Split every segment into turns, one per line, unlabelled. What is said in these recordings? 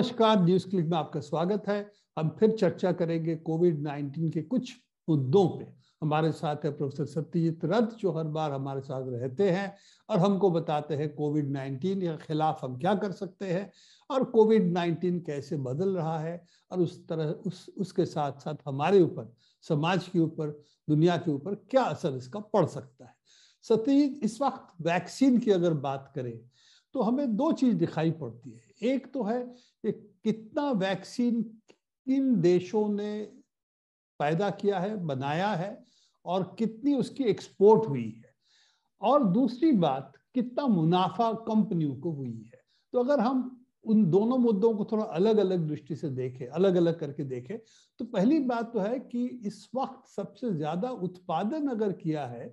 नमस्कार news click में आपका स्वागत है हम फिर चर्चा करेंगे कोविड 19 के कुछ मुद्दों पे हमारे साथ है प्रोफेसर सत्यजीत रथ जो हर बार हमारे साथ रहते हैं और हमको बताते हैं कोविड 19 के खिलाफ हम क्या कर सकते हैं और कोविड 19 कैसे बदल रहा है और उस तरह उस उसके साथ साथ हमारे ऊपर समाज के ऊपर दुनिया के ऊपर क्या असर इसका पड़ सकता है सत्यजीत इस वक्त वैक्सीन की अगर बात करें तो हमें दो चीज दिखाई पड़ती है एक तो है कि कितना वैक्सीन किन देशों ने पैदा किया है बनाया है और कितनी उसकी एक्सपोर्ट हुई है और दूसरी बात कितना मुनाफा कंपनियों को हुई है तो अगर हम उन दोनों मुद्दों को थोड़ा अलग अलग दृष्टि से देखें अलग अलग करके देखें तो पहली बात तो है कि इस वक्त सबसे ज्यादा उत्पादन अगर किया है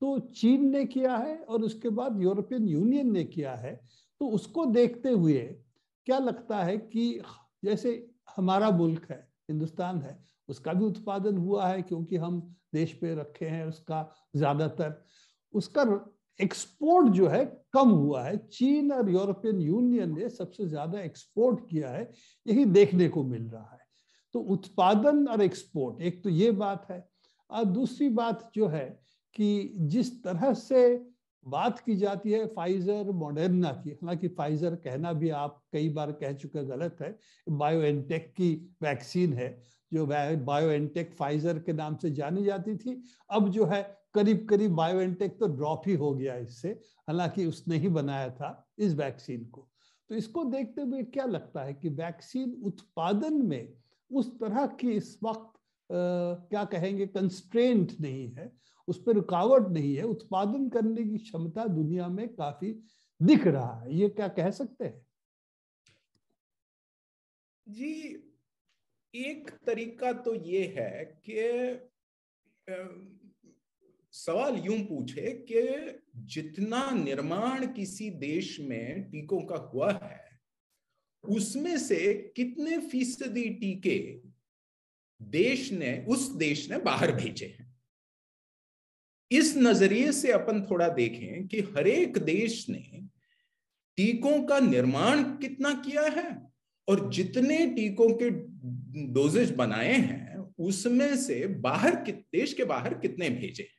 तो चीन ने किया है और उसके बाद यूरोपियन यूनियन ने किया है तो उसको देखते हुए क्या लगता है कि जैसे हमारा मुल्क है हिंदुस्तान है उसका भी उत्पादन हुआ है क्योंकि हम देश पे रखे हैं उसका ज्यादातर उसका एक्सपोर्ट जो है कम हुआ है चीन और यूरोपियन यूनियन ने सबसे ज्यादा एक्सपोर्ट किया है यही देखने को मिल रहा है तो उत्पादन और एक्सपोर्ट एक तो ये बात है और दूसरी बात जो है कि जिस तरह से बात की जाती है फाइजर मॉडर्ना की हालांकि फाइजर कहना भी आप कई बार कह चुके गलत है एनटेक की वैक्सीन है जो एनटेक फाइजर के नाम से जानी जाती थी अब जो है करीब करीब एनटेक तो ड्रॉप ही हो गया इससे हालांकि उसने ही बनाया था इस वैक्सीन को तो इसको देखते हुए क्या लगता है कि वैक्सीन उत्पादन में उस तरह की इस वक्त आ, क्या कहेंगे कंस्ट्रेंट नहीं है उस पर रुकावट नहीं है उत्पादन करने की क्षमता दुनिया में काफी दिख रहा है ये क्या कह सकते हैं
जी एक तरीका तो ये है कि सवाल यूं पूछे कि जितना निर्माण किसी देश में टीकों का हुआ है उसमें से कितने फीसदी टीके देश ने उस देश ने बाहर भेजे हैं इस नजरिए से अपन थोड़ा देखें कि हरेक देश ने टीकों का निर्माण कितना किया है और जितने टीकों के डोजेज बनाए हैं उसमें से बाहर देश के बाहर कितने भेजे हैं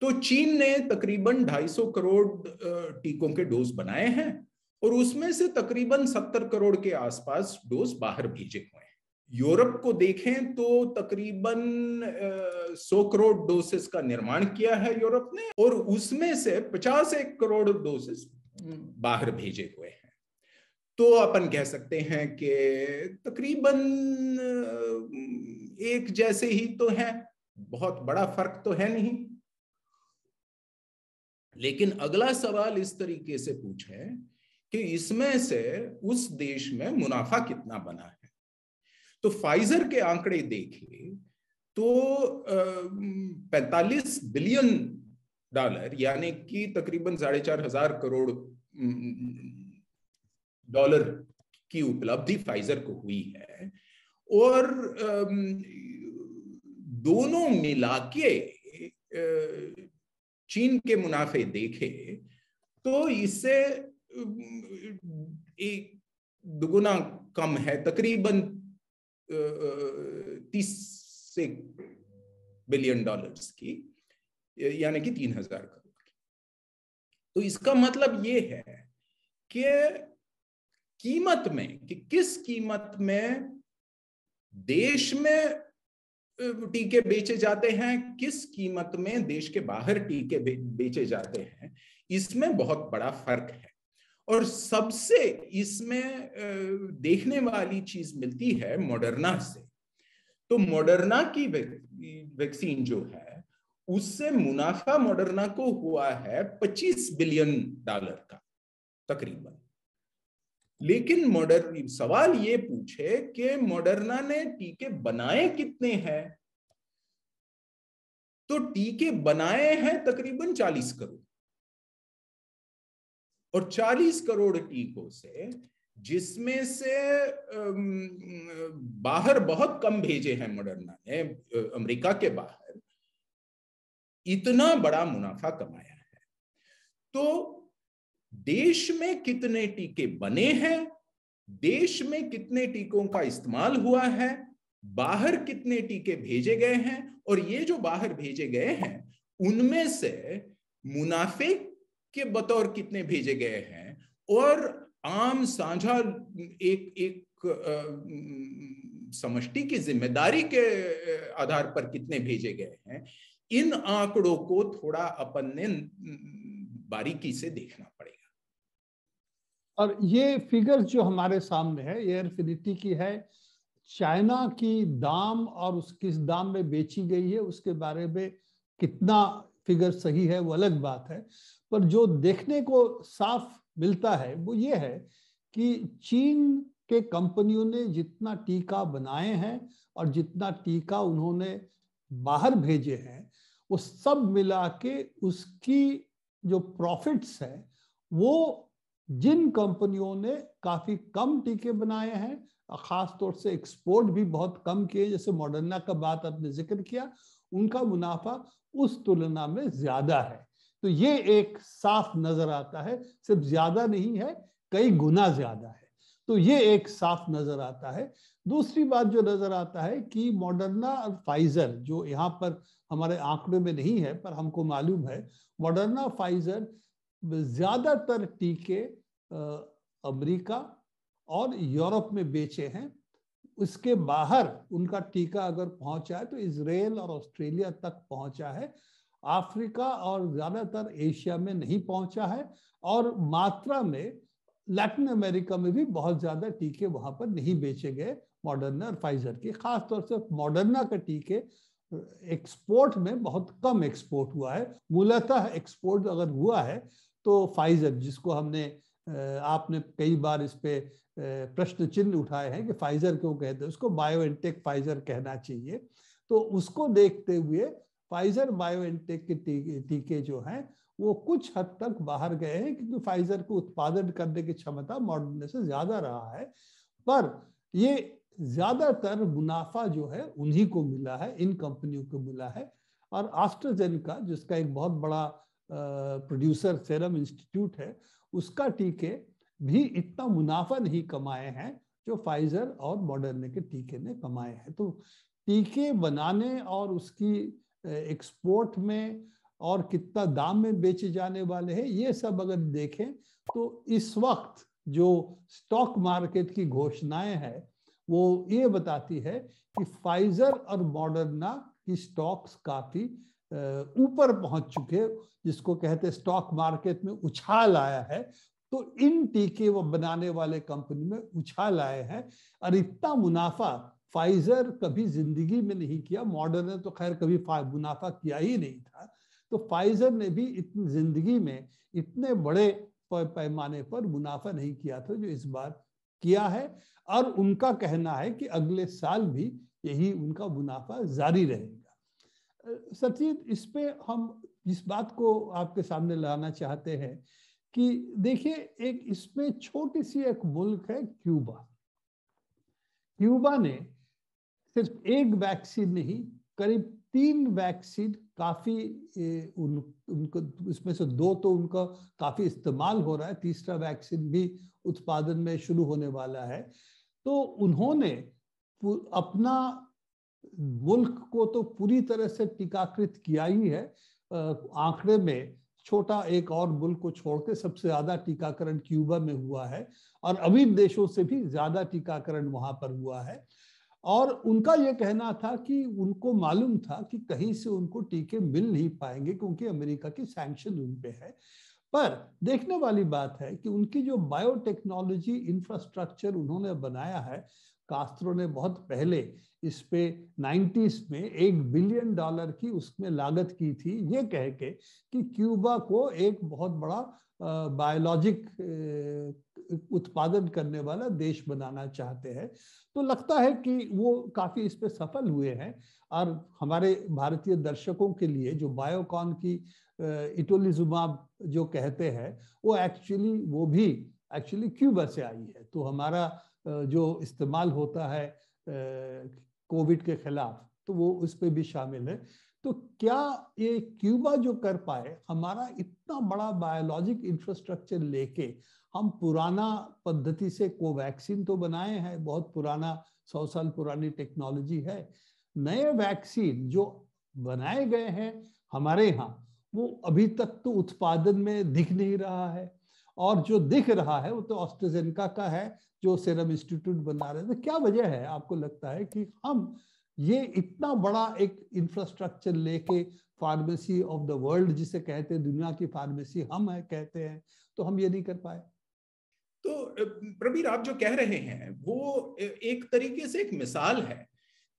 तो चीन ने तकरीबन 250 करोड़ टीकों के डोज बनाए हैं और उसमें से तकरीबन 70 करोड़ के आसपास डोज बाहर भेजे हुए हैं यूरोप को देखें तो तकरीबन सौ करोड़ डोसेस का निर्माण किया है यूरोप ने और उसमें से पचास एक करोड़ डोसेस हम्म। बाहर भेजे हुए हैं तो अपन कह सकते हैं कि तकरीबन एक जैसे ही तो है बहुत बड़ा फर्क तो है नहीं लेकिन अगला सवाल इस तरीके से पूछे कि इसमें से उस देश में मुनाफा कितना बना है तो फाइजर के आंकड़े देखें तो पैतालीस बिलियन डॉलर यानी कि तकरीबन साढ़े चार हजार करोड़ डॉलर की उपलब्धि फाइजर को हुई है और दोनों मिला के चीन के मुनाफे देखे तो इससे एक दुगुना कम है तकरीबन तीस से बिलियन डॉलर्स की यानी कि तीन हजार करोड़ की तो इसका मतलब ये है कि कीमत में कि किस कीमत में देश में टीके बेचे जाते हैं किस कीमत में देश के बाहर टीके बेचे जाते हैं इसमें बहुत बड़ा फर्क है और सबसे इसमें देखने वाली चीज मिलती है मॉडर्ना से तो मॉडर्ना की वैक्सीन जो है उससे मुनाफा मॉडर्ना को हुआ है 25 बिलियन डॉलर का तकरीबन लेकिन मॉडर सवाल ये पूछे कि मॉडर्ना ने टीके बनाए कितने हैं तो टीके बनाए हैं तकरीबन 40 करोड़ और 40 करोड़ टीकों से जिसमें से बाहर बहुत कम भेजे हैं मॉडर्ना ने अमेरिका के बाहर इतना बड़ा मुनाफा कमाया है तो देश में कितने टीके बने हैं देश में कितने टीकों का इस्तेमाल हुआ है बाहर कितने टीके भेजे गए हैं और ये जो बाहर भेजे गए हैं उनमें से मुनाफे के बतौर कितने भेजे गए हैं और आम साझा एक एक समष्टि की जिम्मेदारी के आधार पर कितने भेजे गए हैं इन आंकड़ों को थोड़ा अपन ने बारीकी से देखना पड़ेगा
और ये फिगर्स जो हमारे सामने है एयर फिनिटी की है चाइना की दाम और उस किस दाम में बेची गई है उसके बारे में कितना फिगर सही है वो अलग बात है पर जो देखने को साफ मिलता है वो ये है कि चीन के कंपनियों ने जितना टीका बनाए हैं और जितना टीका उन्होंने बाहर भेजे हैं वो सब मिला के उसकी जो प्रॉफिट्स है वो जिन कंपनियों ने काफी कम टीके बनाए हैं और खास तौर से एक्सपोर्ट भी बहुत कम किए जैसे मॉडर्ना का बात आपने जिक्र किया उनका मुनाफा उस तुलना में ज्यादा है तो ये एक साफ नजर आता है सिर्फ ज्यादा नहीं है कई गुना ज्यादा है तो ये एक साफ नजर आता है दूसरी बात जो नजर आता है कि मॉडर्ना और फाइजर जो यहाँ पर हमारे आंकड़ों में नहीं है पर हमको मालूम है मॉडर्ना फाइजर ज्यादातर टीके अमेरिका और यूरोप में बेचे हैं उसके बाहर उनका टीका अगर पहुंचा है तो इसराइल और ऑस्ट्रेलिया तक पहुंचा है अफ्रीका और ज्यादातर एशिया में नहीं पहुंचा है और मात्रा में लैटिन अमेरिका में भी बहुत ज्यादा टीके वहां पर नहीं बेचे गए मॉडर्ना और फाइजर के खासतौर से मॉडर्ना का टीके एक्सपोर्ट में बहुत कम एक्सपोर्ट हुआ है मूलतः एक्सपोर्ट अगर हुआ है तो फाइजर जिसको हमने आपने कई बार इस पे प्रश्न चिन्ह उठाए हैं कि फाइजर क्यों कहते हैं उसको बायोएनटेक फाइजर कहना चाहिए तो उसको देखते हुए फाइजर बायोएनटेक के टीके जो हैं वो कुछ हद तक बाहर गए हैं क्योंकि फाइजर को उत्पादन करने की क्षमता मॉडर्न से ज्यादा रहा है पर ये ज्यादातर मुनाफा जो है उन्हीं को मिला है इन कंपनियों को मिला है और आस्ट्रोजेन का जिसका एक बहुत बड़ा प्रोड्यूसर सेरम इंस्टीट्यूट है उसका टीके भी इतना मुनाफा नहीं कमाए हैं जो फाइजर और मॉडर्न के टीके ने कमाए हैं तो टीके बनाने और उसकी एक्सपोर्ट में और कितना दाम में बेचे जाने वाले हैं ये सब अगर देखें तो इस वक्त जो स्टॉक मार्केट की घोषणाएं हैं वो ये बताती है कि फाइजर और मॉडर्ना की स्टॉक्स काफी ऊपर पहुंच चुके जिसको कहते स्टॉक मार्केट में उछाल आया है तो इन टीके वो बनाने वाले कंपनी में उछाल आए हैं और इतना मुनाफा फाइजर कभी जिंदगी में नहीं किया मॉडर्न ने तो खैर कभी मुनाफा किया ही नहीं था तो फाइजर ने भी इतनी जिंदगी में इतने बड़े पैमाने पर मुनाफा नहीं किया था जो इस बार किया है और उनका कहना है कि अगले साल भी यही उनका मुनाफा जारी रहेगा सचिन इस पे हम इस बात को आपके सामने लाना चाहते हैं कि देखिए एक इसमें छोटी सी एक मुल्क है क्यूबा क्यूबा ने सिर्फ एक वैक्सीन नहीं करीब तीन वैक्सीन काफ़ी उन, उनको उसमें से दो तो उनका काफ़ी इस्तेमाल हो रहा है तीसरा वैक्सीन भी उत्पादन में शुरू होने वाला है तो उन्होंने अपना मुल्क को तो पूरी तरह से टीकाकृत किया ही है आंकड़े में छोटा एक और मुल्क को छोड़ के सबसे ज्यादा टीकाकरण क्यूबा में हुआ है और अमीर देशों से भी ज्यादा टीकाकरण वहां पर हुआ है और उनका यह कहना था कि उनको मालूम था कि कहीं से उनको टीके मिल नहीं पाएंगे क्योंकि अमेरिका की सैंक्शन उन पे है पर देखने वाली बात है कि उनकी जो बायोटेक्नोलॉजी इंफ्रास्ट्रक्चर उन्होंने बनाया है कास्त्रो ने बहुत पहले इस पे नाइन्टीस में एक बिलियन डॉलर की उसमें लागत की थी ये कह के कि क्यूबा को एक बहुत बड़ा बायोलॉजिक उत्पादन करने वाला देश बनाना चाहते हैं तो लगता है कि वो काफी इस पे सफल हुए हैं और हमारे भारतीय दर्शकों के लिए जो बायोकॉन की इटोलिजुमाब जो कहते हैं वो एक्चुअली वो भी एक्चुअली क्यूबा से आई है तो हमारा जो इस्तेमाल होता है कोविड के खिलाफ तो वो उस पर भी शामिल है तो क्या ये क्यूबा जो कर पाए हमारा इतना बड़ा बायोलॉजिक इंफ्रास्ट्रक्चर लेके हम पुराना पद्धति से कोवैक्सीन तो बनाए हैं बहुत पुराना सौ साल पुरानी टेक्नोलॉजी है नए वैक्सीन जो बनाए गए हैं हमारे यहाँ वो अभी तक तो उत्पादन में दिख नहीं रहा है और जो दिख रहा है वो तो ऑस्ट्रेजेनका का है जो सेरम इंस्टीट्यूट बना रहे थे तो क्या वजह है आपको लगता है कि हम ये इतना बड़ा एक इंफ्रास्ट्रक्चर लेके फार्मेसी ऑफ द वर्ल्ड जिसे कहते हैं दुनिया की फार्मेसी हम है कहते हैं तो हम ये नहीं कर पाए
तो प्रवीर आप जो कह रहे हैं वो एक तरीके से एक मिसाल है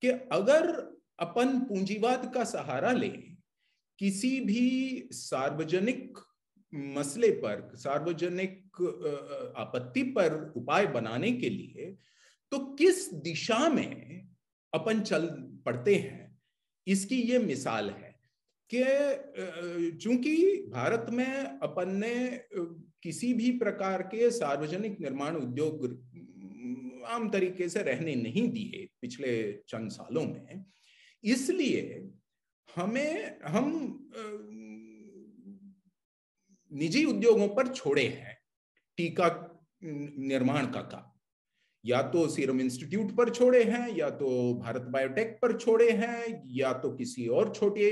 कि अगर अपन पूंजीवाद का सहारा ले किसी भी सार्वजनिक मसले पर सार्वजनिक आपत्ति पर उपाय बनाने के लिए तो किस दिशा में अपन चल पड़ते हैं इसकी ये मिसाल है कि चूंकि भारत में अपन ने किसी भी प्रकार के सार्वजनिक निर्माण उद्योग आम तरीके से रहने नहीं दिए पिछले चंद सालों में इसलिए हमें हम निजी उद्योगों पर छोड़े हैं टीका निर्माण का काम या तो सीरम इंस्टीट्यूट पर छोड़े हैं या तो भारत बायोटेक पर छोड़े हैं या तो किसी और छोटे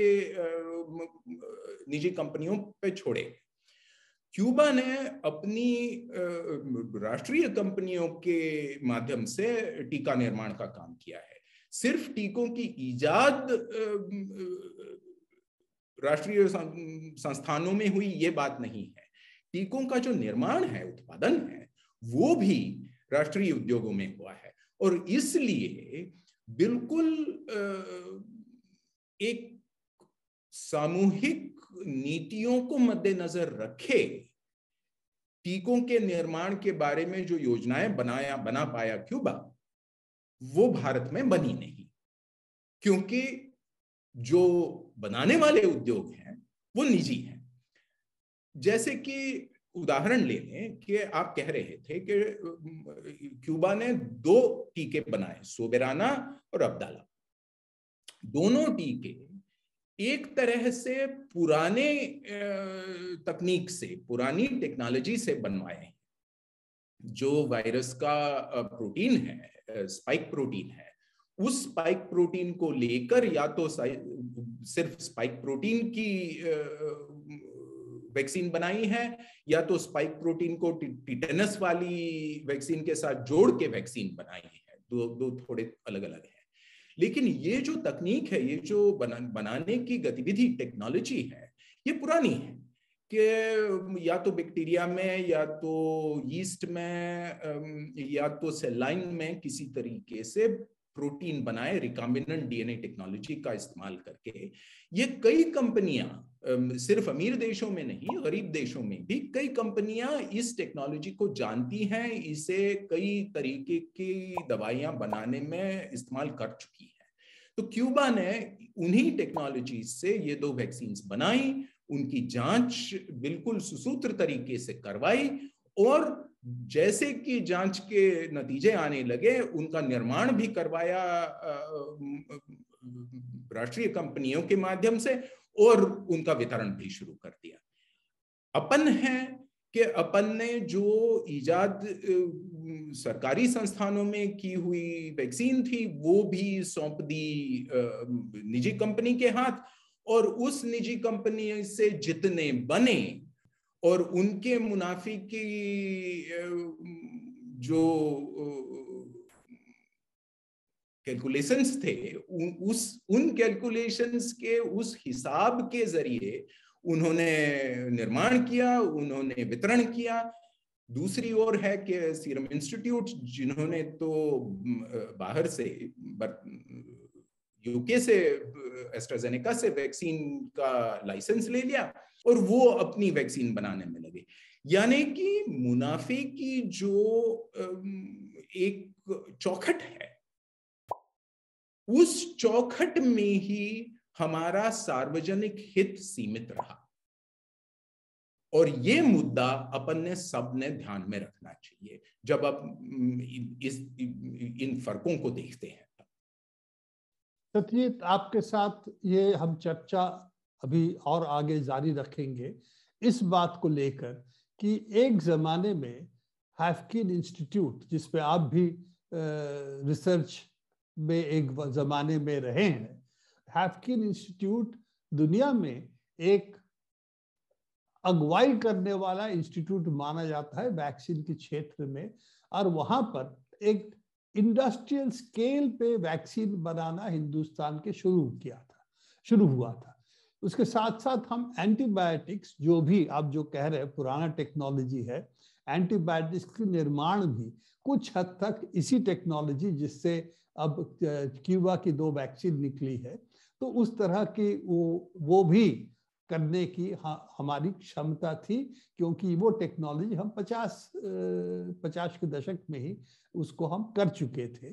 निजी कंपनियों पर छोड़े क्यूबा ने अपनी राष्ट्रीय कंपनियों के माध्यम से टीका निर्माण का काम किया है सिर्फ टीकों की ईजाद राष्ट्रीय संस्थानों में हुई ये बात नहीं है टीकों का जो निर्माण है उत्पादन है वो भी राष्ट्रीय उद्योगों में हुआ है और इसलिए बिल्कुल एक सामूहिक नीतियों को मद्देनजर रखे टीकों के निर्माण के बारे में जो योजनाएं बनाया बना पाया क्यूबा वो भारत में बनी नहीं क्योंकि जो बनाने वाले उद्योग हैं वो निजी हैं जैसे कि उदाहरण ले लें कि आप कह रहे थे कि क्यूबा ने दो टीके बनाए सोबेराना और अब्दाला दोनों टीके एक तरह से पुराने तकनीक से पुरानी टेक्नोलॉजी से बनवाए हैं जो वायरस का प्रोटीन है स्पाइक प्रोटीन है उस स्पाइक प्रोटीन को लेकर या तो सिर्फ स्पाइक प्रोटीन की वैक्सीन बनाई है या तो स्पाइक प्रोटीन को टिटेनस वाली वैक्सीन के साथ जोड़ के वैक्सीन बनाई है दो दो थोड़े अलग अलग है लेकिन ये जो तकनीक है ये जो बना, बनाने की गतिविधि टेक्नोलॉजी है ये पुरानी है कि या तो बैक्टीरिया में या तो यीस्ट में या तो सेलाइन में किसी तरीके से प्रोटीन बनाए रिकॉम्बिनेंट डीएनए टेक्नोलॉजी का इस्तेमाल करके ये कई कंपनियां सिर्फ अमीर देशों में नहीं गरीब देशों में भी कई कंपनियां इस टेक्नोलॉजी को जानती हैं इसे कई तरीके की दवाइयां बनाने में इस्तेमाल कर चुकी है तो क्यूबा ने उन्हीं टेक्नोलॉजी से ये दो वैक्सीन बनाई उनकी जांच बिल्कुल सुसूत्र तरीके से करवाई और जैसे कि जांच के नतीजे आने लगे उनका निर्माण भी करवाया राष्ट्रीय कंपनियों के माध्यम से और उनका वितरण भी शुरू कर दिया अपन है कि अपन ने जो ईजाद सरकारी संस्थानों में की हुई वैक्सीन थी वो भी सौंप दी निजी कंपनी के हाथ और उस निजी कंपनी से जितने बने और उनके मुनाफी की जो कैलकुलेशंस थे उस उन कैलकुलेशंस के उस हिसाब के जरिए उन्होंने निर्माण किया उन्होंने वितरण किया दूसरी ओर है कि सीरम इंस्टीट्यूट जिन्होंने तो बाहर से यूके से एस्ट्राजेनेका से वैक्सीन का लाइसेंस ले लिया और वो अपनी वैक्सीन बनाने में लगे यानी कि मुनाफे की जो एक चौखट है उस चौखट में ही हमारा सार्वजनिक हित सीमित रहा और ये मुद्दा अपन ने सब ने ध्यान में रखना चाहिए जब आप इस इन फर्कों को देखते हैं
सत्यजीत तो आपके साथ ये हम चर्चा अभी और आगे जारी रखेंगे इस बात को लेकर कि एक जमाने में हैफकिन इंस्टीट्यूट जिस पे आप भी रिसर्च में एक जमाने में रहे हैं हैफकिन इंस्टीट्यूट दुनिया में एक अगुवाई करने वाला इंस्टीट्यूट माना जाता है वैक्सीन के क्षेत्र में और वहां पर एक इंडस्ट्रियल स्केल पे वैक्सीन बनाना हिंदुस्तान के शुरू किया था शुरू हुआ था उसके साथ साथ हम एंटीबायोटिक्स जो भी आप जो कह रहे हैं पुराना टेक्नोलॉजी है एंटीबायोटिक्स के निर्माण भी कुछ हद तक इसी टेक्नोलॉजी जिससे अब क्यूबा की दो वैक्सीन निकली है तो उस तरह की वो वो भी करने की हमारी क्षमता थी क्योंकि वो टेक्नोलॉजी हम पचास पचास के दशक में ही उसको हम कर चुके थे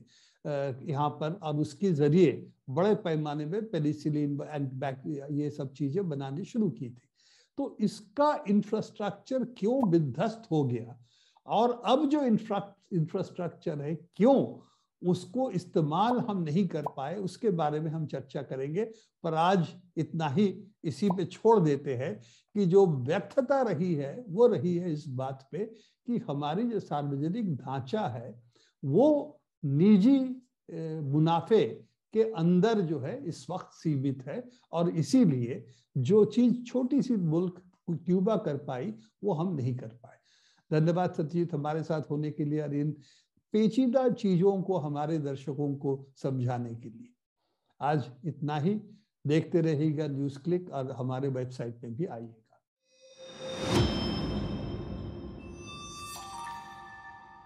यहाँ पर और उसके जरिए बड़े पैमाने में पेनिसिलिन एंड बैक ये सब चीजें बनानी शुरू की थी तो इसका इंफ्रास्ट्रक्चर क्यों विध्वस्त हो गया और अब जो इंफ्रा इंफ्रास्ट्रक्चर है क्यों उसको इस्तेमाल हम नहीं कर पाए उसके बारे में हम चर्चा करेंगे पर आज इतना ही इसी पे छोड़ देते हैं कि जो व्यर्थता रही है वो रही है इस बात पे कि हमारी जो सार्वजनिक ढांचा है वो निजी मुनाफे के अंदर जो है इस वक्त सीमित है और इसीलिए जो चीज छोटी सी मुल्क क्यूबा कर पाई वो हम नहीं कर पाए धन्यवाद सत्यजीत हमारे साथ होने के लिए और इन पेचीदा चीजों को हमारे दर्शकों को समझाने के लिए आज इतना ही देखते रहिएगा न्यूज़ क्लिक और हमारे वेबसाइट पे भी आइए